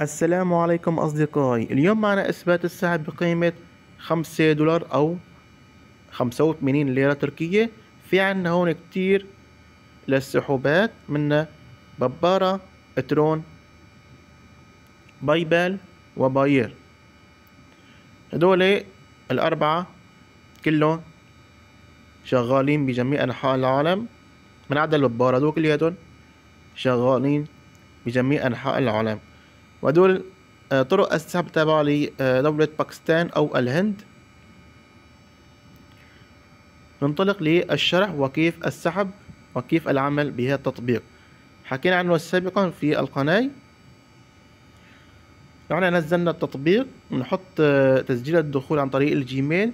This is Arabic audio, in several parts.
السلام عليكم أصدقائي اليوم معنا إثبات السحب بقيمة خمسة دولار أو خمسة وثمانين ليرة تركية في عنا هون كتير للسحوبات منا ببارة ترون بايبال وباير هدول الأربعة كلهم شغالين بجميع أنحاء العالم من عدا الببارة هدول كلياتهم شغالين بجميع أنحاء العالم ودول آه، طرق السحب تابعة لدولة آه، باكستان أو الهند ننطلق للشرح وكيف السحب وكيف العمل بهذا التطبيق حكينا عنه سابقا في القناة لو نزلنا التطبيق نحط آه، تسجيل الدخول عن طريق الجيميل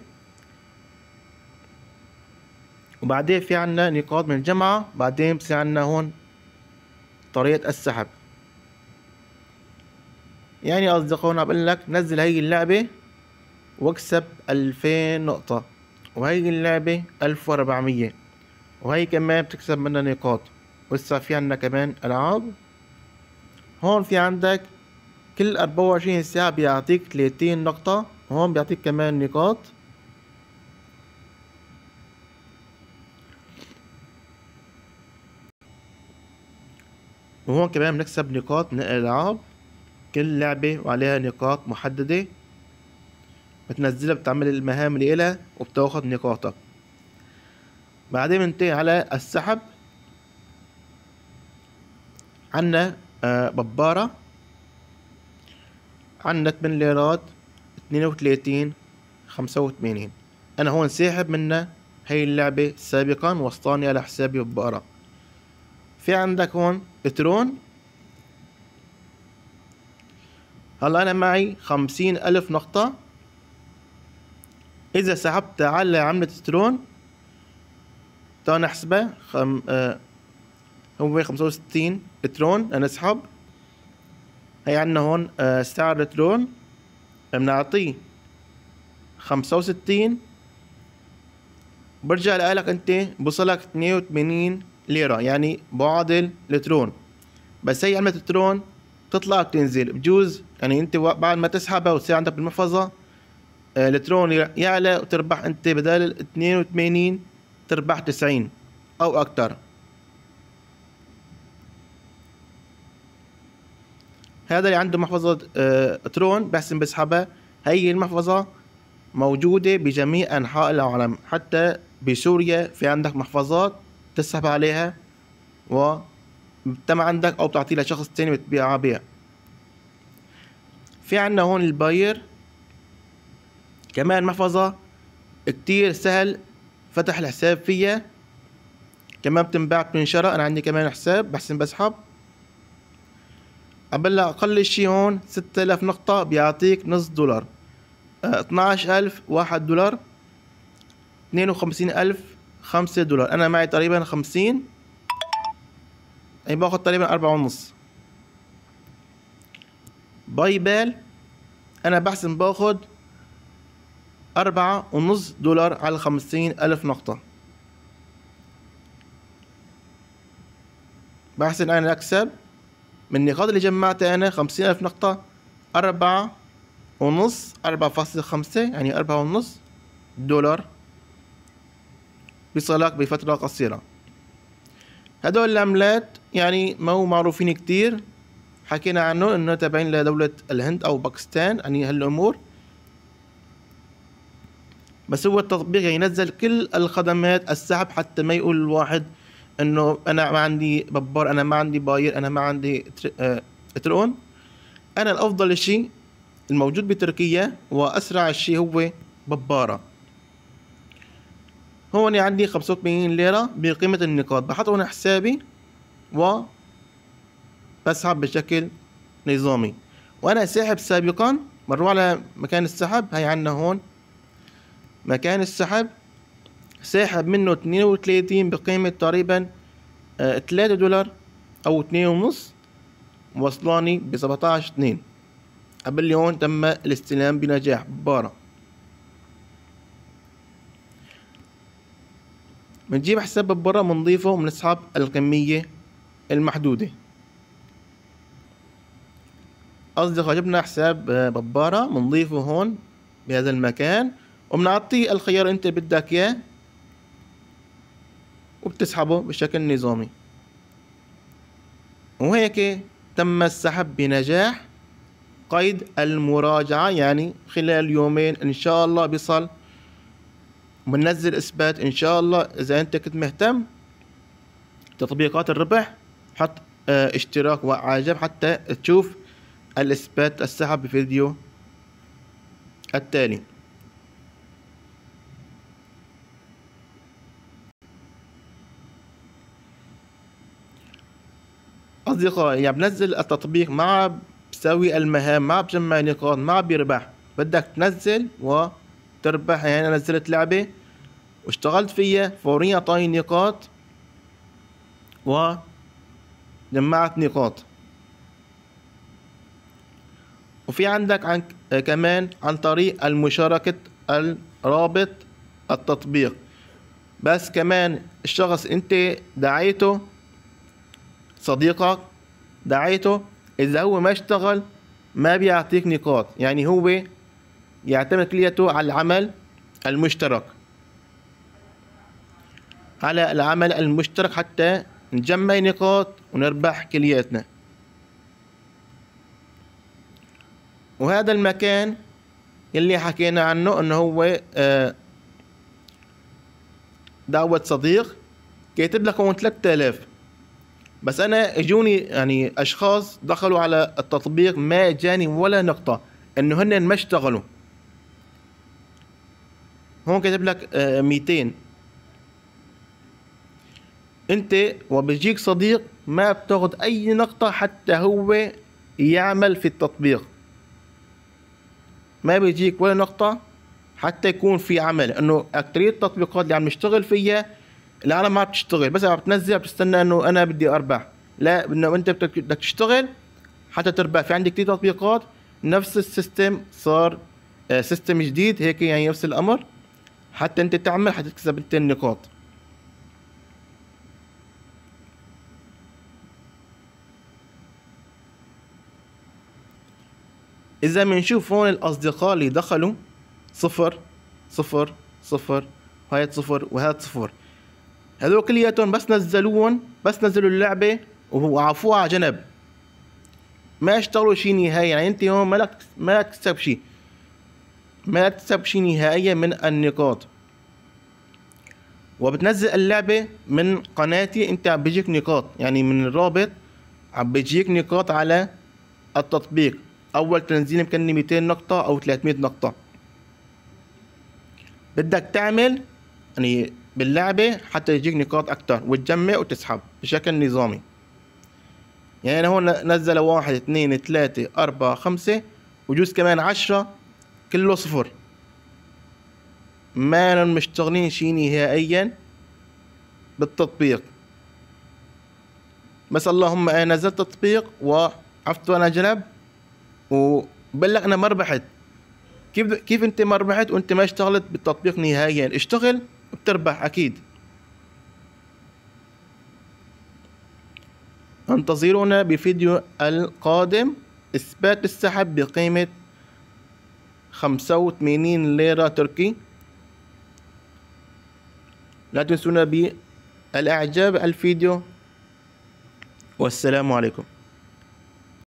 وبعدين في عنا نقاط من الجامعة بعدين بصير عنا هون طريقة السحب يعني يا اصدقائنا بقول لك نزل هاي اللعبه واكسب ألفين نقطه وهي اللعبه ألف وأربعمية وهي كمان بتكسب منها نقاط ولسا في عندنا كمان العاب هون في عندك كل أربعة وعشرين ساعة بيعطيك تلاتين نقطة هون بيعطيك كمان نقاط وهون كمان بنكسب نقاط من الألعاب كل لعبة وعليها نقاط محددة بتنزلها بتعمل المهام اللي إلها وبتاخد نقاطك بعدين بننتهي على السحب عنا آه، ببارة عنا تمن ليرات خمسة وتمانين أنا هون ساحب منا هاي اللعبة سابقا وسطاني على حسابي ببارة في عندك هون بترون هلا أنا معي خمسين ألف نقطة إذا سحبت على عملة ترون تعال نحسبه خم... آه... هو خمسة وستين ترون نسحب هي عنا هون آه سعر ترون بنعطيه خمسة وستين برجع لك انت بوصلك وثمانين ليرة يعني بعادل الترون بس هي عملة الترون تطلع وتنزل بجوز يعني انت بعد ما تسحبها وتصير عندك بالمحفظه آه، الالكترون يعلى وتربح انت بدل 82 تربح 90 او اكثر هذا اللي عنده محفظة الكترون آه، بحسن بسحبها هي المحفظة موجودة بجميع أنحاء العالم حتى بسوريا في عندك محفظات تسحب عليها و بتم عندك أو بتعطيها لشخص تاني بتبيعها بيها في عنا هون الباير كمان محفظة كتير سهل فتح الحساب فيها كمان بتنباع من شراء انا عندي كمان حساب بحسن بسحب هبلا اقل شي هون ستة الاف نقطة بيعطيك نص دولار اتناش آه، الف واحد دولار اثنين وخمسين الف خمسة دولار انا معي تقريبا خمسين يعني باخد تقريبا اربعة ونص باي بال انا بحسن باخد أربعة ونص دولار على خمسين ألف نقطة بحسن أنا أكسب من النقاط اللي جمعتها أنا خمسين ألف نقطة أربعة ونص أربعة فاصلة خمسة يعني أربعة ونص دولار بصلاك بفترة قصيرة هدول العملات يعني مو معروفين كتير حكينا عنه انه تابعين لدولة الهند او باكستان يعني هالامور بس هو التطبيق ينزل كل الخدمات السحب حتى ما يقول الواحد انه انا ما عندي ببار انا ما عندي باير انا ما عندي آه، ترون انا الافضل شيء الموجود بتركيا واسرع شيء هو ببارة هون عندي 85 ليرة بقيمة النقاط بحط هون حسابي و بسحب بشكل نظامي وانا ساحب سابقا بروح على مكان السحب هي عنا هون مكان السحب ساحب منه اتنين وتلاتين بقيمة تقريبا آه، تلاتة دولار او اتنين ونص وصلاني بسبعتاش اتنين قبل يوم تم الاستلام بنجاح ببارة بنجيب حساب ببرا بنضيفه وبنسحب الكمية المحدودة أصدقاء جبنا حساب آه، ببارة بنضيفه هون بهذا المكان وبنعطيه الخيار أنت بدك إياه وبتسحبه بشكل نظامي وهيك تم السحب بنجاح قيد المراجعة يعني خلال يومين إن شاء الله بيصل بننزل إثبات إن شاء الله إذا أنت كنت مهتم تطبيقات الربح حط آه، اشتراك وعجب حتى تشوف الإثبات السحب بفيديو التالي أصدقائي يعني بنزل التطبيق مع بسوي المهام مع بجمع نقاط مع بيربح بدك تنزل وتربح يعني أنا نزلت لعبة واشتغلت فيها فوريا أعطاني نقاط وجمعت نقاط وفي عندك عن آه، كمان عن طريق المشاركة الرابط التطبيق بس كمان الشخص انت دعيته صديقك دعيته اذا هو ما اشتغل ما بيعطيك نقاط يعني هو يعتمد كليته على العمل المشترك على العمل المشترك حتى نجمع نقاط ونربح كلياتنا وهذا المكان اللي حكينا عنه انه هو آه، دعوة صديق كاتب لك هون 3000 بس انا اجوني يعني اشخاص دخلوا على التطبيق ما اجاني ولا نقطة انه هن ما اشتغلوا هون كاتب لك 200 آه، انت وبيجيك صديق ما بتاخد اي نقطة حتى هو يعمل في التطبيق ما بيجيك ولا نقطة حتى يكون في عمل انه اكترية التطبيقات اللي عم نشتغل فيها العالم ما بتشتغل بس عم بتنزل بتستنى انه انا بدي اربح لا انه انت بدك تشتغل حتى تربح في عندك كثير تطبيقات نفس السيستم صار آه، سيستم جديد هيك يعني نفس الامر حتى انت تعمل حتى تكسب انت النقاط إذا بنشوف هون الأصدقاء اللي دخلوا صفر صفر صفر وهي صفر وهذا صفر هذول كلياتهم بس نزلوهم بس نزلوا اللعبة وعفوها على جنب ما اشتغلوا شيء نهائي يعني انت هون ما لك ما تكسب شيء ما تكسب شيء نهائيا من النقاط وبتنزل اللعبة من قناتي انت عم بيجيك نقاط يعني من الرابط عم بيجيك نقاط على التطبيق اول تنزيل يمكن 200 نقطه او 300 نقطه بدك تعمل يعني باللعبه حتى يجيك نقاط اكتر وتجمع وتسحب بشكل نظامي يعني هون نزل واحد اثنين ثلاثة أربعة خمسة وجوز كمان عشرة كله صفر ما مشتغلين شي نهائيا بالتطبيق بس اللهم أنا نزلت تطبيق وعفت وانا جنب وبلغنا ما ربحت كيف كيف انت ما ربحت وانت ما اشتغلت بالتطبيق نهائيا اشتغل بتربح اكيد انتظرونا بفيديو القادم اثبات السحب بقيمة 85 ليرة تركي لا تنسونا بالاعجاب الفيديو والسلام عليكم